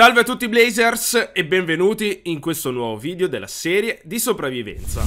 Salve a tutti Blazers e benvenuti in questo nuovo video della serie di sopravvivenza.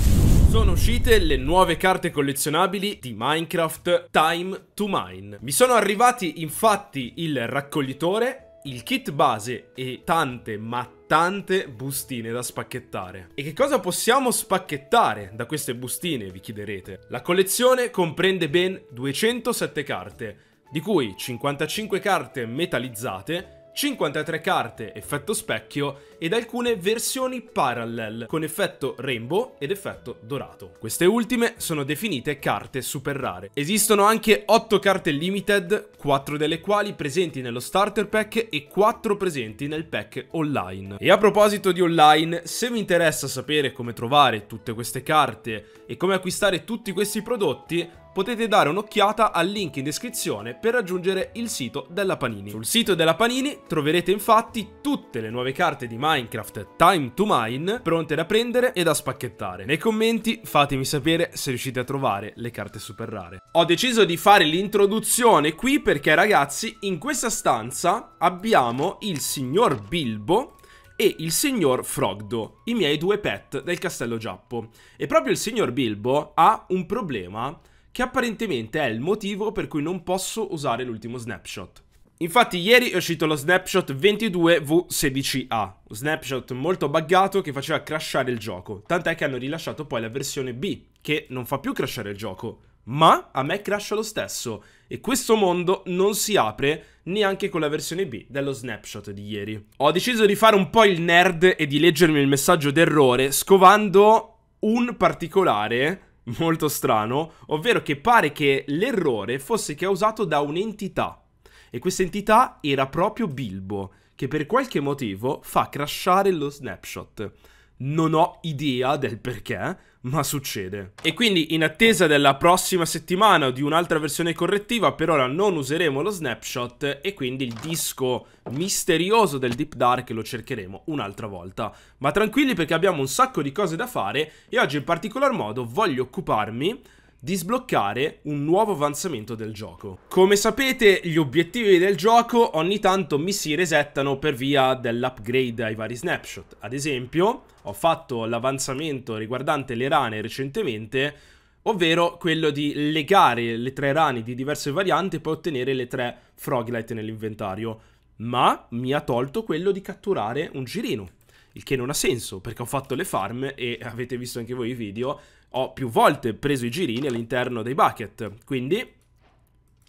Sono uscite le nuove carte collezionabili di Minecraft Time to Mine. Mi sono arrivati infatti il raccoglitore, il kit base e tante ma tante bustine da spacchettare. E che cosa possiamo spacchettare da queste bustine, vi chiederete? La collezione comprende ben 207 carte, di cui 55 carte metallizzate 53 carte effetto specchio ed alcune versioni parallel con effetto rainbow ed effetto dorato. Queste ultime sono definite carte super rare. Esistono anche 8 carte limited, 4 delle quali presenti nello starter pack e 4 presenti nel pack online. E a proposito di online, se vi interessa sapere come trovare tutte queste carte e come acquistare tutti questi prodotti, potete dare un'occhiata al link in descrizione per raggiungere il sito della Panini. Sul sito della Panini troverete infatti tutte le nuove carte di Minecraft Time to Mine pronte da prendere e da spacchettare. Nei commenti fatemi sapere se riuscite a trovare le carte super rare. Ho deciso di fare l'introduzione qui perché ragazzi in questa stanza abbiamo il signor Bilbo e il signor Frogdo, i miei due pet del castello Giappo. E proprio il signor Bilbo ha un problema che apparentemente è il motivo per cui non posso usare l'ultimo snapshot. Infatti ieri è uscito lo snapshot 22V16A, un snapshot molto buggato che faceva crashare il gioco, tant'è che hanno rilasciato poi la versione B, che non fa più crashare il gioco, ma a me crasha lo stesso e questo mondo non si apre neanche con la versione B dello snapshot di ieri. Ho deciso di fare un po' il nerd e di leggermi il messaggio d'errore scovando un particolare molto strano, ovvero che pare che l'errore fosse causato da un'entità. E questa entità era proprio Bilbo, che per qualche motivo fa crashare lo snapshot. Non ho idea del perché, ma succede. E quindi in attesa della prossima settimana o di un'altra versione correttiva, per ora non useremo lo snapshot e quindi il disco misterioso del Deep Dark lo cercheremo un'altra volta. Ma tranquilli perché abbiamo un sacco di cose da fare e oggi in particolar modo voglio occuparmi di sbloccare un nuovo avanzamento del gioco. Come sapete gli obiettivi del gioco ogni tanto mi si resettano per via dell'upgrade ai vari snapshot. Ad esempio ho fatto l'avanzamento riguardante le rane recentemente ovvero quello di legare le tre rane di diverse varianti e poi ottenere le tre froglight nell'inventario, ma mi ha tolto quello di catturare un girino, il che non ha senso perché ho fatto le farm e avete visto anche voi i video ho più volte preso i girini all'interno dei bucket, quindi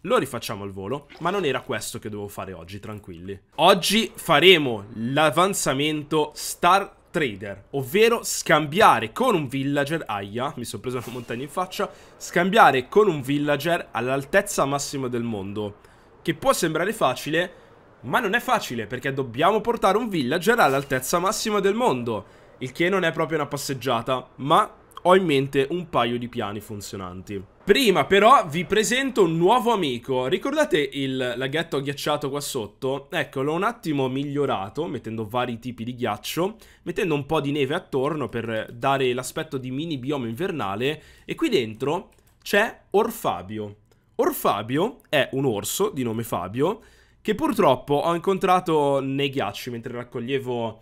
lo rifacciamo al volo, ma non era questo che dovevo fare oggi, tranquilli. Oggi faremo l'avanzamento Star Trader, ovvero scambiare con un villager, aia, mi sono preso una montagna in faccia, scambiare con un villager all'altezza massima del mondo, che può sembrare facile, ma non è facile perché dobbiamo portare un villager all'altezza massima del mondo, il che non è proprio una passeggiata, ma ho in mente un paio di piani funzionanti. Prima però vi presento un nuovo amico, ricordate il laghetto ghiacciato qua sotto? Ecco, l'ho un attimo migliorato mettendo vari tipi di ghiaccio, mettendo un po' di neve attorno per dare l'aspetto di mini bioma invernale e qui dentro c'è Orfabio. Orfabio è un orso di nome Fabio che purtroppo ho incontrato nei ghiacci mentre raccoglievo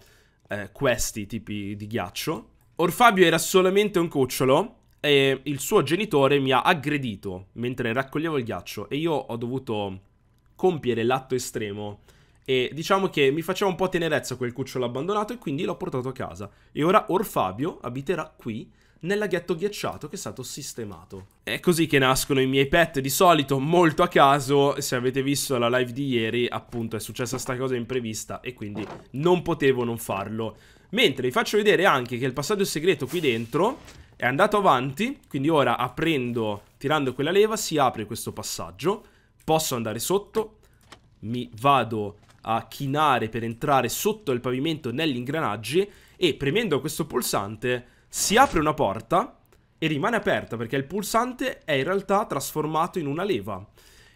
eh, questi tipi di ghiaccio Orfabio era solamente un cucciolo e il suo genitore mi ha aggredito mentre raccoglievo il ghiaccio e io ho dovuto compiere l'atto estremo e diciamo che mi faceva un po' tenerezza quel cucciolo abbandonato e quindi l'ho portato a casa. E ora Orfabio abiterà qui nel laghetto ghiacciato che è stato sistemato. È così che nascono i miei pet di solito, molto a caso, se avete visto la live di ieri, appunto è successa sta cosa imprevista e quindi non potevo non farlo. Mentre vi faccio vedere anche che il passaggio segreto qui dentro è andato avanti, quindi ora aprendo, tirando quella leva, si apre questo passaggio. Posso andare sotto, mi vado a chinare per entrare sotto il pavimento negli ingranaggi e premendo questo pulsante si apre una porta e rimane aperta perché il pulsante è in realtà trasformato in una leva.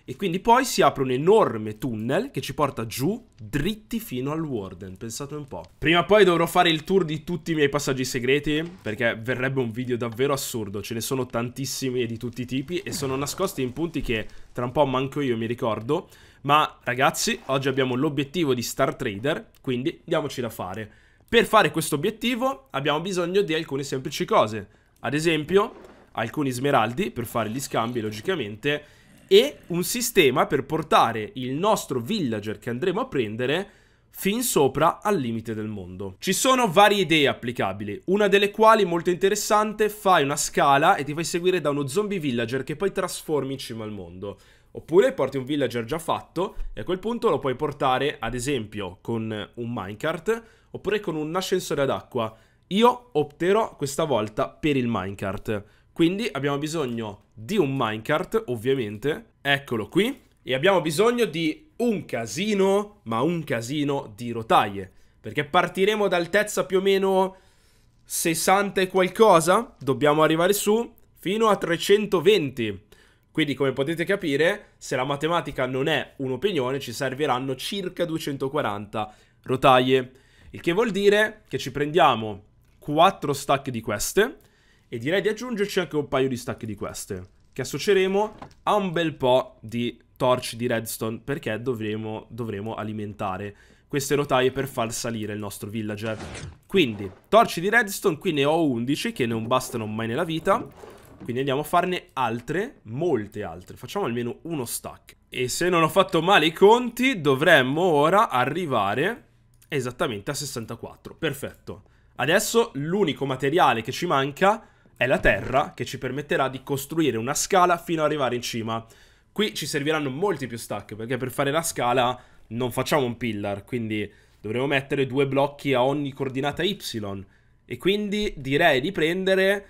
E quindi poi si apre un enorme tunnel che ci porta giù dritti fino al Warden, pensate un po'. Prima o poi dovrò fare il tour di tutti i miei passaggi segreti, perché verrebbe un video davvero assurdo, ce ne sono tantissimi di tutti i tipi e sono nascosti in punti che tra un po' manco io mi ricordo. Ma ragazzi, oggi abbiamo l'obiettivo di Star Trader, quindi diamoci da fare. Per fare questo obiettivo abbiamo bisogno di alcune semplici cose, ad esempio alcuni smeraldi per fare gli scambi logicamente e un sistema per portare il nostro villager che andremo a prendere fin sopra al limite del mondo. Ci sono varie idee applicabili, una delle quali molto interessante, fai una scala e ti fai seguire da uno zombie villager che poi trasformi in cima al mondo. Oppure porti un villager già fatto e a quel punto lo puoi portare ad esempio con un minecart oppure con un ascensore ad acqua. Io opterò questa volta per il minecart. Quindi abbiamo bisogno di un minecart, ovviamente. Eccolo qui. E abbiamo bisogno di un casino, ma un casino di rotaie. Perché partiremo da altezza più o meno 60 e qualcosa. Dobbiamo arrivare su fino a 320. Quindi come potete capire, se la matematica non è un'opinione, ci serviranno circa 240 rotaie. Il che vuol dire che ci prendiamo 4 stack di queste e direi di aggiungerci anche un paio di stack di queste, che associeremo a un bel po' di torci di redstone, perché dovremo, dovremo alimentare queste rotaie per far salire il nostro villager. Quindi, torci di redstone, qui ne ho 11 che non bastano mai nella vita, quindi andiamo a farne altre, molte altre, facciamo almeno uno stack. E se non ho fatto male i conti, dovremmo ora arrivare esattamente a 64, perfetto. Adesso l'unico materiale che ci manca è la terra che ci permetterà di costruire una scala fino ad arrivare in cima. Qui ci serviranno molti più stack, perché per fare la scala non facciamo un pillar, quindi dovremo mettere due blocchi a ogni coordinata y. E quindi direi di prendere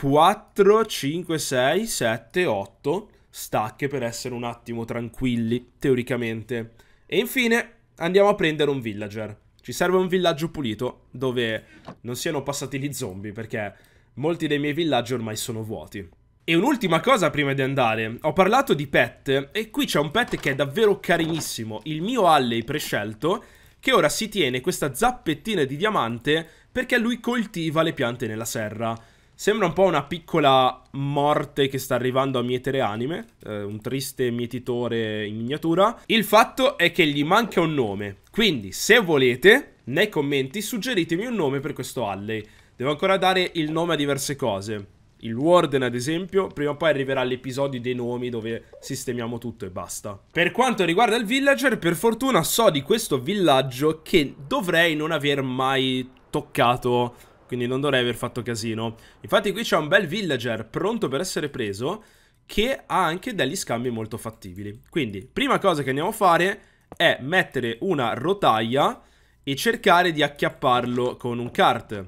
4, 5, 6, 7, 8 stack per essere un attimo tranquilli, teoricamente. E infine andiamo a prendere un villager. Ci serve un villaggio pulito dove non siano passati gli zombie, perché molti dei miei villaggi ormai sono vuoti. E un'ultima cosa prima di andare, ho parlato di pet e qui c'è un pet che è davvero carinissimo, il mio Alley prescelto, che ora si tiene questa zappettina di diamante perché lui coltiva le piante nella serra. Sembra un po' una piccola morte che sta arrivando a mietere anime, eh, un triste mietitore in miniatura. Il fatto è che gli manca un nome, quindi se volete, nei commenti suggeritemi un nome per questo Alley. Devo ancora dare il nome a diverse cose. Il Warden, ad esempio, prima o poi arriverà l'episodio dei nomi dove sistemiamo tutto e basta. Per quanto riguarda il villager, per fortuna so di questo villaggio che dovrei non aver mai toccato, quindi non dovrei aver fatto casino. Infatti qui c'è un bel villager pronto per essere preso che ha anche degli scambi molto fattibili. Quindi, prima cosa che andiamo a fare è mettere una rotaia e cercare di acchiapparlo con un cart.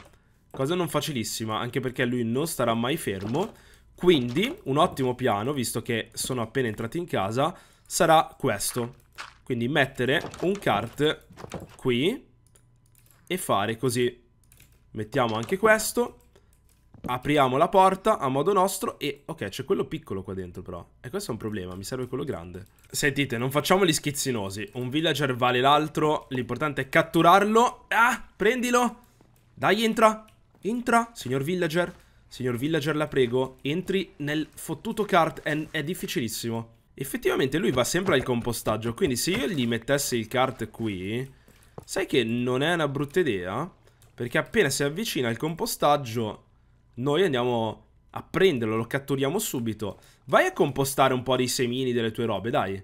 Cosa non facilissima, anche perché lui non starà mai fermo. Quindi, un ottimo piano, visto che sono appena entrati in casa, sarà questo. Quindi mettere un kart qui e fare così. Mettiamo anche questo. Apriamo la porta a modo nostro e... Ok, c'è quello piccolo qua dentro però. E questo è un problema, mi serve quello grande. Sentite, non facciamo gli schizzinosi. Un villager vale l'altro, l'importante è catturarlo. Ah, prendilo! Dai, entra! Entra, signor villager. Signor villager, la prego, entri nel fottuto cart, è, è difficilissimo. Effettivamente lui va sempre al compostaggio, quindi se io gli mettessi il cart qui, sai che non è una brutta idea? Perché appena si avvicina al compostaggio, noi andiamo a prenderlo, lo catturiamo subito. Vai a compostare un po' dei semini delle tue robe, dai.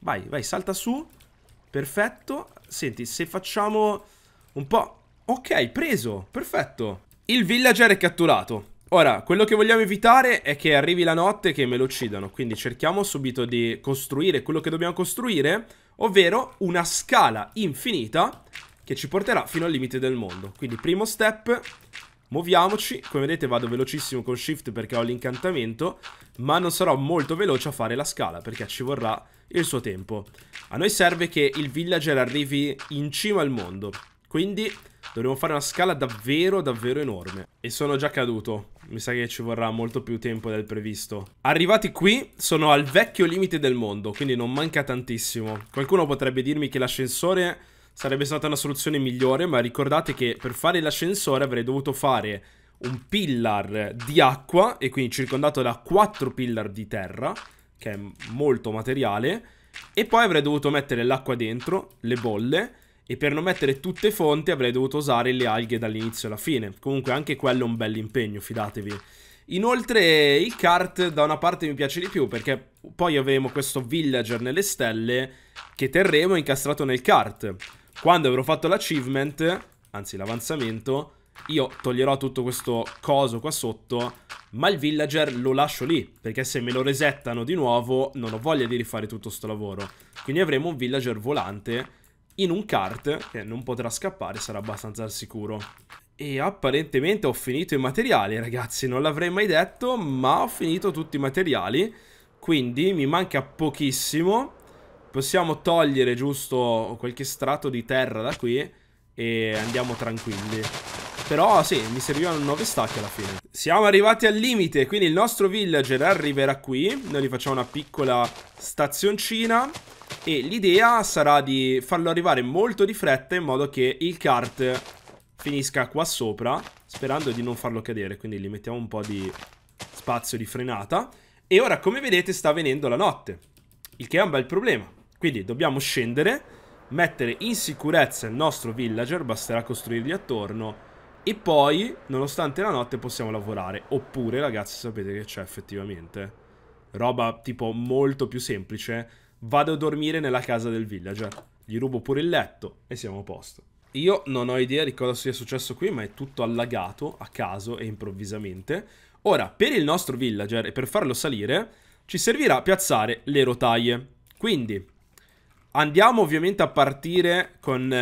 Vai, vai, salta su. Perfetto. Senti, se facciamo un po'... Ok, preso, perfetto. Il villager è catturato. Ora, quello che vogliamo evitare è che arrivi la notte e che me lo uccidano, quindi cerchiamo subito di costruire quello che dobbiamo costruire, ovvero una scala infinita che ci porterà fino al limite del mondo. Quindi primo step, muoviamoci, come vedete vado velocissimo con shift perché ho l'incantamento, ma non sarò molto veloce a fare la scala perché ci vorrà il suo tempo. A noi serve che il villager arrivi in cima al mondo, quindi dovremo fare una scala davvero, davvero enorme. E sono già caduto. Mi sa che ci vorrà molto più tempo del previsto. Arrivati qui, sono al vecchio limite del mondo, quindi non manca tantissimo. Qualcuno potrebbe dirmi che l'ascensore sarebbe stata una soluzione migliore, ma ricordate che per fare l'ascensore avrei dovuto fare un pillar di acqua, e quindi circondato da quattro pillar di terra, che è molto materiale, e poi avrei dovuto mettere l'acqua dentro, le bolle, e per non mettere tutte fonti avrei dovuto usare le alghe dall'inizio alla fine. Comunque anche quello è un bel impegno, fidatevi. Inoltre il kart da una parte mi piace di più perché poi avremo questo villager nelle stelle che terremo incastrato nel kart. Quando avrò fatto l'achievement, anzi l'avanzamento, io toglierò tutto questo coso qua sotto, ma il villager lo lascio lì, perché se me lo resettano di nuovo non ho voglia di rifare tutto questo lavoro. Quindi avremo un villager volante in un kart che non potrà scappare, sarà abbastanza al sicuro. E apparentemente ho finito i materiali, ragazzi, non l'avrei mai detto, ma ho finito tutti i materiali, quindi mi manca pochissimo. Possiamo togliere giusto qualche strato di terra da qui e andiamo tranquilli. Però sì, mi servivano 9 stacchi alla fine. Siamo arrivati al limite, quindi il nostro villager arriverà qui. Noi gli facciamo una piccola stazioncina e l'idea sarà di farlo arrivare molto di fretta in modo che il kart finisca qua sopra, sperando di non farlo cadere, quindi gli mettiamo un po' di spazio di frenata. E ora, come vedete, sta venendo la notte, il che è un bel problema. Quindi dobbiamo scendere, mettere in sicurezza il nostro villager, basterà costruirgli attorno, e poi, nonostante la notte, possiamo lavorare. Oppure, ragazzi, sapete che c'è effettivamente roba tipo molto più semplice vado a dormire nella casa del villager. Gli rubo pure il letto e siamo a posto. Io non ho idea di cosa sia successo qui, ma è tutto allagato a caso e improvvisamente. Ora, per il nostro villager e per farlo salire, ci servirà piazzare le rotaie. Quindi, andiamo ovviamente a partire con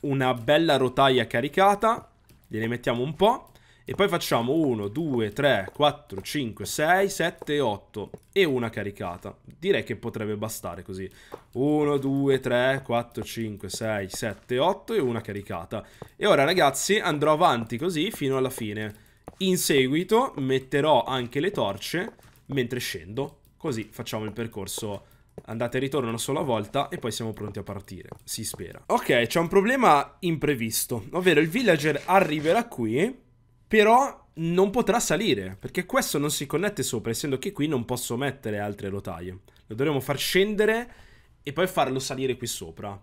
una bella rotaia caricata. Gliene mettiamo un po'. E poi facciamo 1, 2, 3, 4, 5, 6, 7, 8 e una caricata. Direi che potrebbe bastare così. 1, 2, 3, 4, 5, 6, 7, 8 e una caricata. E ora ragazzi andrò avanti così fino alla fine. In seguito metterò anche le torce mentre scendo. Così facciamo il percorso andate e ritorno una sola volta e poi siamo pronti a partire, si spera. Ok, c'è un problema imprevisto, ovvero il villager arriverà qui però non potrà salire perché questo non si connette sopra, essendo che qui non posso mettere altre rotaie. Lo dovremo far scendere e poi farlo salire qui sopra.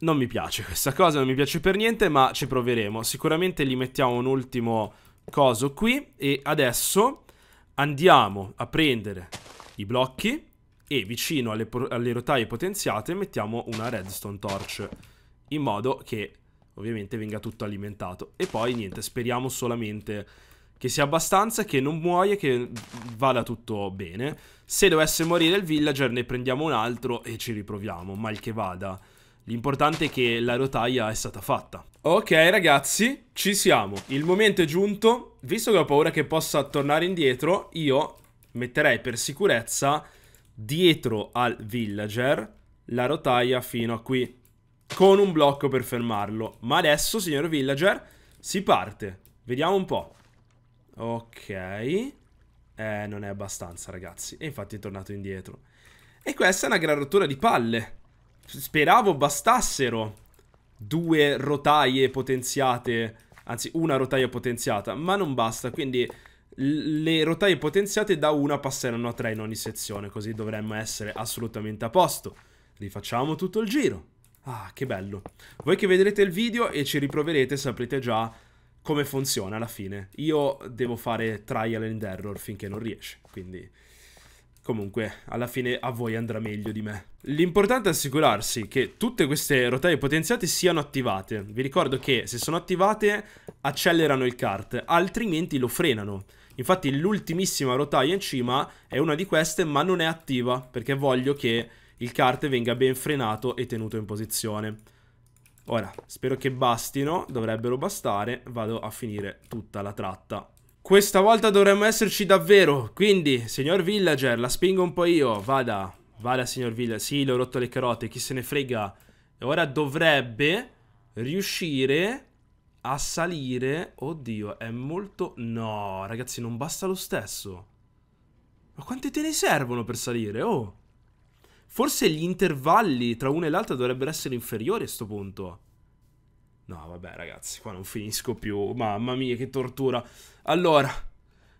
Non mi piace questa cosa, non mi piace per niente, ma ci proveremo. Sicuramente gli mettiamo un ultimo coso qui e adesso andiamo a prendere i blocchi e vicino alle, alle rotaie potenziate mettiamo una redstone torch in modo che ovviamente venga tutto alimentato. E poi niente, speriamo solamente che sia abbastanza, che non muoia, che vada tutto bene. Se dovesse morire il villager ne prendiamo un altro e ci riproviamo, mal che vada. L'importante è che la rotaia è stata fatta. Ok ragazzi, ci siamo. Il momento è giunto. Visto che ho paura che possa tornare indietro, io metterei per sicurezza dietro al villager la rotaia fino a qui con un blocco per fermarlo. Ma adesso, signor villager, si parte. Vediamo un po'. Ok. Eh, non è abbastanza, ragazzi. E infatti è tornato indietro. E questa è una gran rottura di palle. Speravo bastassero due rotaie potenziate, anzi una rotaia potenziata, ma non basta, quindi le rotaie potenziate da una passeranno a tre in ogni sezione, così dovremmo essere assolutamente a posto. Rifacciamo tutto il giro. Ah, che bello. Voi che vedrete il video e ci riproverete saprete già come funziona alla fine. Io devo fare trial and error finché non riesce, quindi... Comunque, alla fine a voi andrà meglio di me. L'importante è assicurarsi che tutte queste rotaie potenziate siano attivate. Vi ricordo che se sono attivate accelerano il kart, altrimenti lo frenano. Infatti l'ultimissima rotaia in cima è una di queste ma non è attiva perché voglio che il cart venga ben frenato e tenuto in posizione. Ora, spero che bastino, dovrebbero bastare, vado a finire tutta la tratta. Questa volta dovremmo esserci davvero, quindi, signor villager, la spingo un po' io, vada, vada signor villager, sì, le ho rotto le carote, chi se ne frega. E ora dovrebbe riuscire a salire, oddio, è molto... No, ragazzi, non basta lo stesso. Ma quante te ne servono per salire, oh? Forse gli intervalli tra una e l'altra dovrebbero essere inferiori a questo punto. No, vabbè, ragazzi, qua non finisco più. Mamma mia, che tortura. Allora,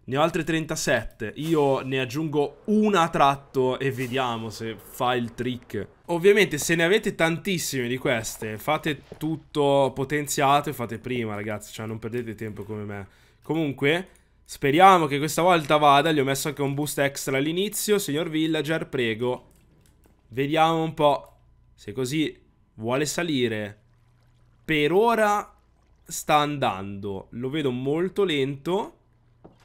ne ho altre 37. Io ne aggiungo una a tratto e vediamo se fa il trick. Ovviamente, se ne avete tantissime di queste, fate tutto potenziato e fate prima, ragazzi. Cioè, non perdete tempo come me. Comunque, speriamo che questa volta vada. Gli ho messo anche un boost extra all'inizio. Signor Villager, prego, Vediamo un po'. Se così vuole salire. Per ora sta andando. Lo vedo molto lento.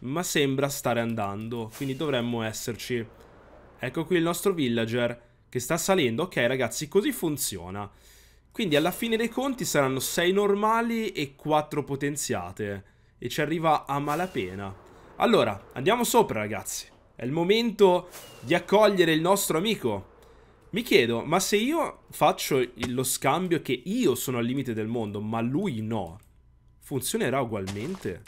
Ma sembra stare andando. Quindi dovremmo esserci. Ecco qui il nostro villager che sta salendo. Ok ragazzi, così funziona. Quindi alla fine dei conti saranno 6 normali e 4 potenziate. E ci arriva a malapena. Allora, andiamo sopra ragazzi. È il momento di accogliere il nostro amico. Mi chiedo, ma se io faccio lo scambio che io sono al limite del mondo, ma lui no, funzionerà ugualmente?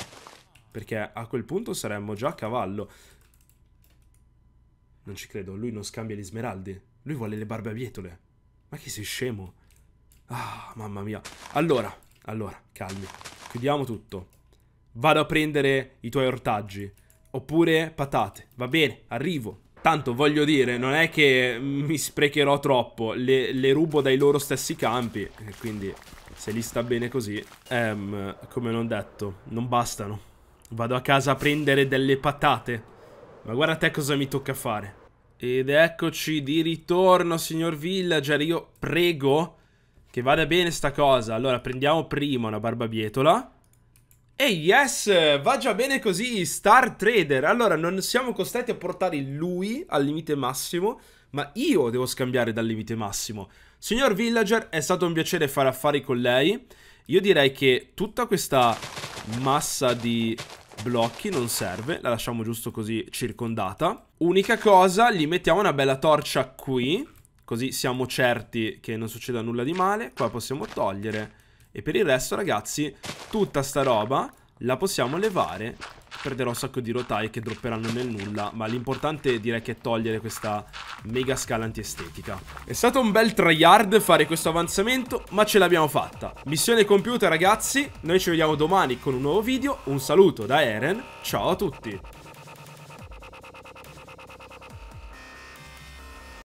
Perché a quel punto saremmo già a cavallo. Non ci credo, lui non scambia gli smeraldi. Lui vuole le barbabietole. Ma che sei scemo? Ah, mamma mia. Allora, allora, calmi. Chiudiamo tutto. Vado a prendere i tuoi ortaggi. Oppure patate. Va bene, arrivo. Tanto voglio dire, non è che mi sprecherò troppo, le, le rubo dai loro stessi campi, quindi se li sta bene così, ehm, come non detto, non bastano. Vado a casa a prendere delle patate, ma guarda te cosa mi tocca fare. Ed eccoci di ritorno, signor villager, io prego che vada bene sta cosa. Allora, prendiamo prima una barbabietola. E yes, va già bene così, Star Trader. Allora, non siamo costretti a portare lui al limite massimo, ma io devo scambiare dal limite massimo. Signor Villager, è stato un piacere fare affari con lei. Io direi che tutta questa massa di blocchi non serve, la lasciamo giusto così circondata. Unica cosa, gli mettiamo una bella torcia qui, così siamo certi che non succeda nulla di male. Qua possiamo togliere e per il resto ragazzi tutta sta roba la possiamo levare Perderò un sacco di rotaie che dropperanno nel nulla Ma l'importante direi che è togliere questa mega scala antiestetica È stato un bel tryhard fare questo avanzamento Ma ce l'abbiamo fatta Missione compiuta ragazzi Noi ci vediamo domani con un nuovo video Un saluto da Eren Ciao a tutti